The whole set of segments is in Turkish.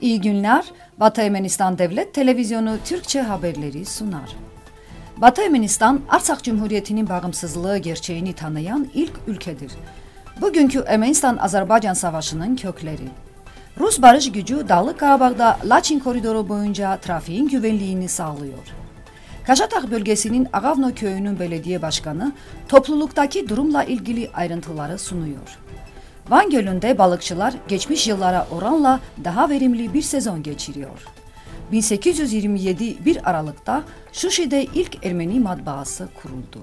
İyi günler. Batı Ermenistan Devlet Televizyonu Türkçe haberleri sunar. Batı Ermenistan, Arsak Cumhuriyeti'nin bağımsızlığı gerçeğini tanıyan ilk ülkedir. Bugünkü Ermenistan-Azerbaycan Savaşı'nın kökleri. Rus barış gücü Dağlık Karabağ'da Laçin koridoru boyunca trafiğin güvenliğini sağlıyor. Kaşatak bölgesinin Agavno köyünün belediye başkanı topluluktaki durumla ilgili ayrıntıları sunuyor. Van Gölü'nde balıkçılar geçmiş yıllara oranla daha verimli bir sezon geçiriyor. 1827 1 Aralık'ta Şuşi'de ilk Ermeni matbaası kuruldu.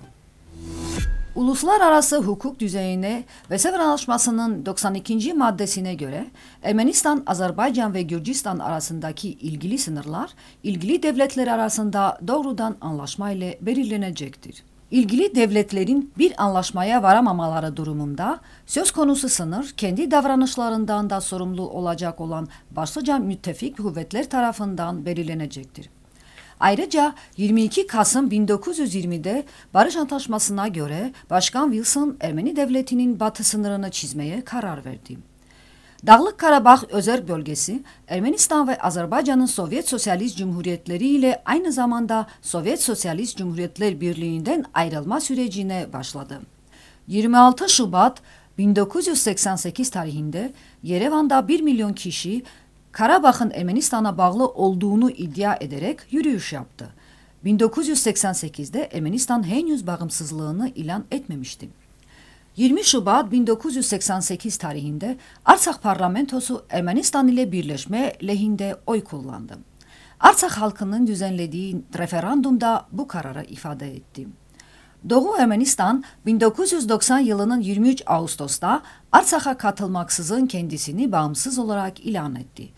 Uluslararası hukuk düzeyine ve Sevr Anlaşması'nın 92. maddesine göre Ermenistan, Azerbaycan ve Gürcistan arasındaki ilgili sınırlar ilgili devletler arasında doğrudan anlaşmayla belirlenecektir ilgili devletlerin bir anlaşmaya varamamaları durumunda söz konusu sınır kendi davranışlarından da sorumlu olacak olan başlıca müttefik kuvvetler tarafından belirlenecektir. Ayrıca 22 Kasım 1920'de barış antlaşmasına göre Başkan Wilson Ermeni devletinin batı sınırını çizmeye karar verdi. Dağlık Karabağ Özel Bölgesi, Ermenistan ve Azerbaycan'ın Sovyet Sosyalist Cumhuriyetleri ile aynı zamanda Sovyet Sosyalist Cumhuriyetler Birliği'nden ayrılma sürecine başladı. 26 Şubat 1988 tarihinde Yerevan'da 1 milyon kişi Karabağ'ın Ermenistan'a bağlı olduğunu iddia ederek yürüyüş yaptı. 1988'de Ermenistan henüz bağımsızlığını ilan etmemişti. 20 Şubat 1988 tarihinde Arsak parlamentosu Ermenistan ile birleşme lehinde oy kullandı. Arsak halkının düzenlediği referandumda bu kararı ifade etti. Doğu Ermenistan 1990 yılının 23 Ağustos'ta Arsak'a katılmaksızın kendisini bağımsız olarak ilan etti.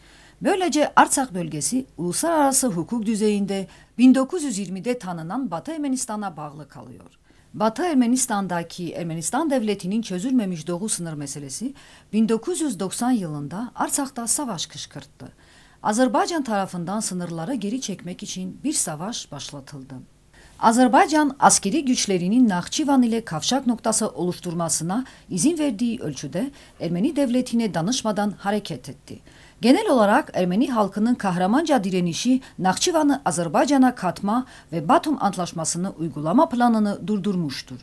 Böylece Arsak bölgesi uluslararası hukuk düzeyinde 1920'de tanınan Batı Ermenistan'a bağlı kalıyor. Batı Ermenistan'daki Ermenistan devletinin çözülmemiş doğu sınır meselesi 1990 yılında Arsak'ta savaş kışkırttı. Azerbaycan tarafından sınırlara geri çekmek için bir savaş başlatıldı. Azerbaycan askeri güçlerinin Nakçıvan ile kavşak noktası oluşturmasına izin verdiği ölçüde Ermeni devletine danışmadan hareket etti. Genel olarak Ermeni halkının kahramanca direnişi Nakçıvan'ı Azerbaycan'a katma ve Batum Antlaşması'nı uygulama planını durdurmuştur.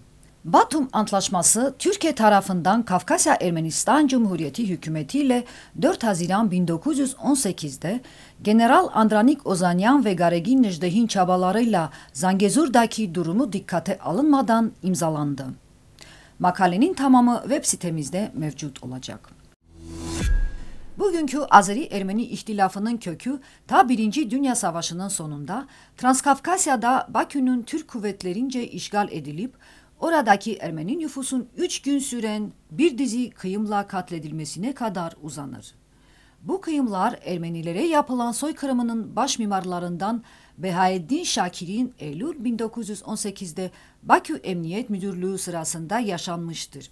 Batum Antlaşması Türkiye tarafından Kafkasya Ermenistan Cumhuriyeti hükümeti ile 4 Haziran 1918'de General Andranik Ozanyan ve Garegin Necdehin çabalarıyla Zangezur'daki durumu dikkate alınmadan imzalandı. Makalenin tamamı web sitemizde mevcut olacak. Bugünkü Azeri-Ermeni ihtilafının kökü ta Birinci Dünya Savaşı'nın sonunda Transkafkasya'da Bakü'nün Türk kuvvetlerince işgal edilip oradaki Ermeni nüfusun 3 gün süren bir dizi kıyımla katledilmesine kadar uzanır. Bu kıyımlar Ermenilere yapılan soykırımının baş mimarlarından Behaeddin Şakir'in Eylül 1918'de Bakü Emniyet Müdürlüğü sırasında yaşanmıştır.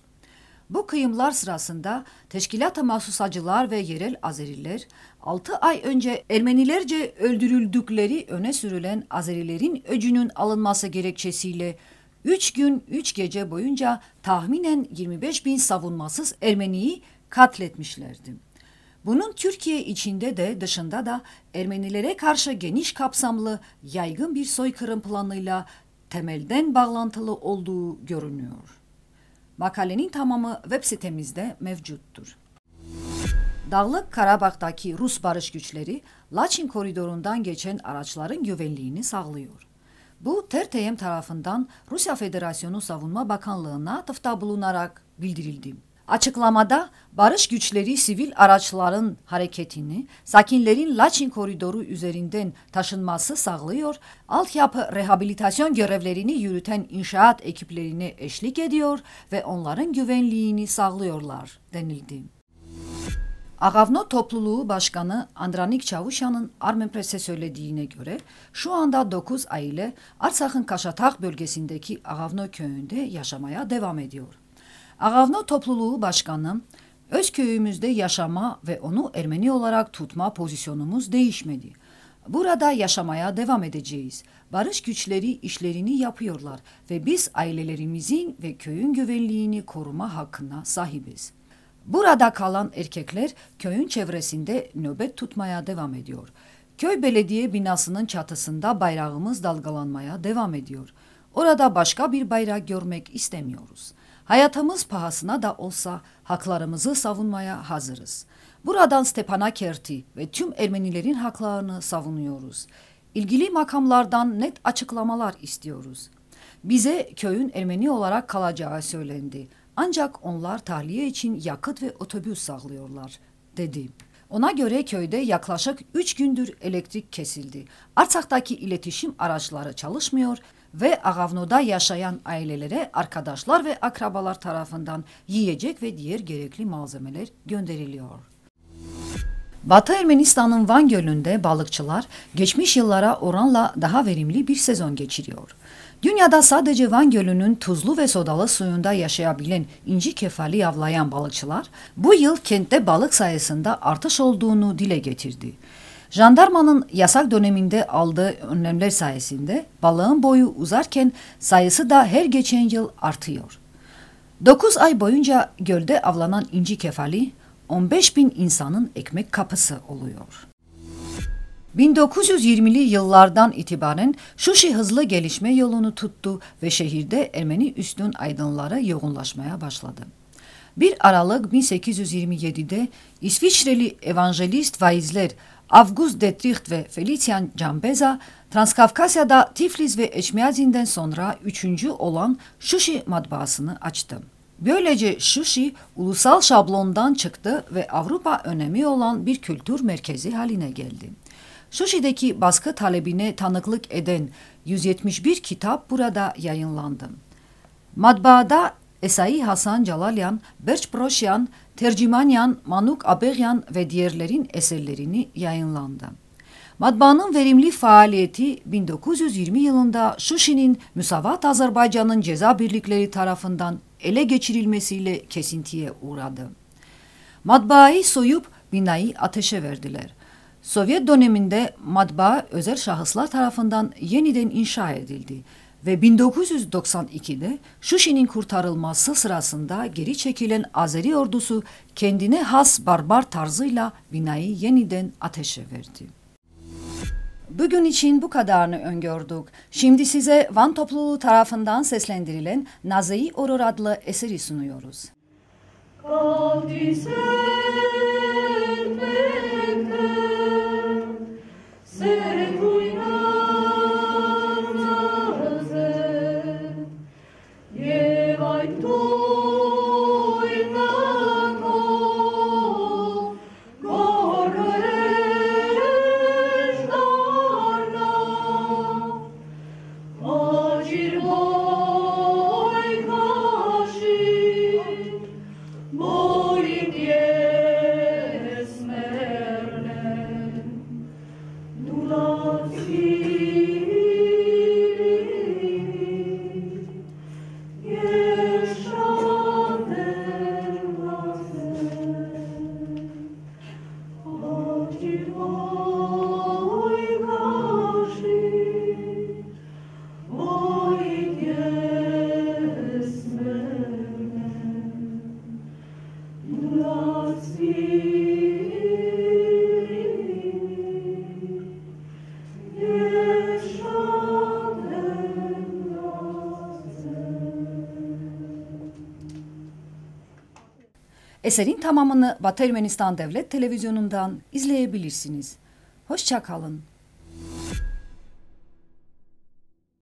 Bu kıyımlar sırasında teşkilata mahsus acılar ve yerel Azeriler 6 ay önce Ermenilerce öldürüldükleri öne sürülen Azerilerin öcünün alınması gerekçesiyle 3 gün 3 gece boyunca tahminen 25 bin savunmasız Ermeniyi katletmişlerdi. Bunun Türkiye içinde de dışında da Ermenilere karşı geniş kapsamlı yaygın bir soykırım planıyla temelden bağlantılı olduğu görünüyor. Makalenin tamamı web sitemizde mevcuttur. Dağlık Karabak'taki Rus barış güçleri Laçin koridorundan geçen araçların güvenliğini sağlıyor. Bu TRTM tarafından Rusya Federasyonu Savunma Bakanlığı'na atıfta bulunarak bildirildi. Açıklamada barış güçleri sivil araçların hareketini sakinlerin Laçin koridoru üzerinden taşınması sağlıyor, altyapı rehabilitasyon görevlerini yürüten inşaat ekiplerini eşlik ediyor ve onların güvenliğini sağlıyorlar denildi. Agavno Topluluğu Başkanı Andranik Çavuşan'ın Armenpres'e söylediğine göre şu anda 9 aile Arsak'ın Kaşatak bölgesindeki Agavno köyünde yaşamaya devam ediyor. Ağavno topluluğu başkanı, öz köyümüzde yaşama ve onu Ermeni olarak tutma pozisyonumuz değişmedi. Burada yaşamaya devam edeceğiz. Barış güçleri işlerini yapıyorlar ve biz ailelerimizin ve köyün güvenliğini koruma hakkına sahibiz. Burada kalan erkekler köyün çevresinde nöbet tutmaya devam ediyor. Köy belediye binasının çatısında bayrağımız dalgalanmaya devam ediyor. Orada başka bir bayrak görmek istemiyoruz.'' hayatımız pahasına da olsa haklarımızı savunmaya hazırız. Buradan Stepanakert'i ve tüm Ermenilerin haklarını savunuyoruz. İlgili makamlardan net açıklamalar istiyoruz. Bize köyün Ermeni olarak kalacağı söylendi. Ancak onlar tahliye için yakıt ve otobüs sağlıyorlar, dedi. Ona göre köyde yaklaşık 3 gündür elektrik kesildi. Artsak'taki iletişim araçları çalışmıyor ve Agavno'da yaşayan ailelere arkadaşlar ve akrabalar tarafından yiyecek ve diğer gerekli malzemeler gönderiliyor. Batı Ermenistan'ın Van Gölü'nde balıkçılar geçmiş yıllara oranla daha verimli bir sezon geçiriyor. Dünyada sadece Van Gölü'nün tuzlu ve sodalı suyunda yaşayabilen inci kefali avlayan balıkçılar bu yıl kentte balık sayısında artış olduğunu dile getirdi. Jandarmanın yasak döneminde aldığı önlemler sayesinde balığın boyu uzarken sayısı da her geçen yıl artıyor. 9 ay boyunca gölde avlanan inci kefali 15 bin insanın ekmek kapısı oluyor. 1920'li yıllardan itibaren Şuşi hızlı gelişme yolunu tuttu ve şehirde Ermeni üstün aydınları yoğunlaşmaya başladı. 1 Aralık 1827'de İsviçreli evangelist vaizler Avgust Detriht ve Felician Cambeza, Transkafkasya'da Tiflis ve Eşmiyazin'den sonra üçüncü olan Şuşi matbaasını açtı. Böylece Şuşi ulusal şablondan çıktı ve Avrupa önemi olan bir kültür merkezi haline geldi. Şuşi'deki baskı talebine tanıklık eden 171 kitap burada yayınlandı. Matbaada Esai Hasan Calalyan, Berç Proşyan, Tercimanyan, Manuk Abegyan ve diğerlerin eserlerini yayınlandı. Matbaanın verimli faaliyeti 1920 yılında Şuşi'nin Müsavat Azerbaycan'ın ceza birlikleri tarafından ele geçirilmesiyle kesintiye uğradı. Matbaayı soyup binayı ateşe verdiler. Sovyet döneminde matbaa özel şahıslar tarafından yeniden inşa edildi ve 1992'de Şuşi'nin kurtarılması sırasında geri çekilen Azeri ordusu kendine has barbar tarzıyla binayı yeniden ateşe verdi. Bugün için bu kadarını öngördük. Şimdi size Van topluluğu tarafından seslendirilen Nazai Oror adlı eseri sunuyoruz. Kaldıysa... Eserin tamamını Batı Ermenistan Devlet Televizyonu'ndan izleyebilirsiniz. Hoşçakalın.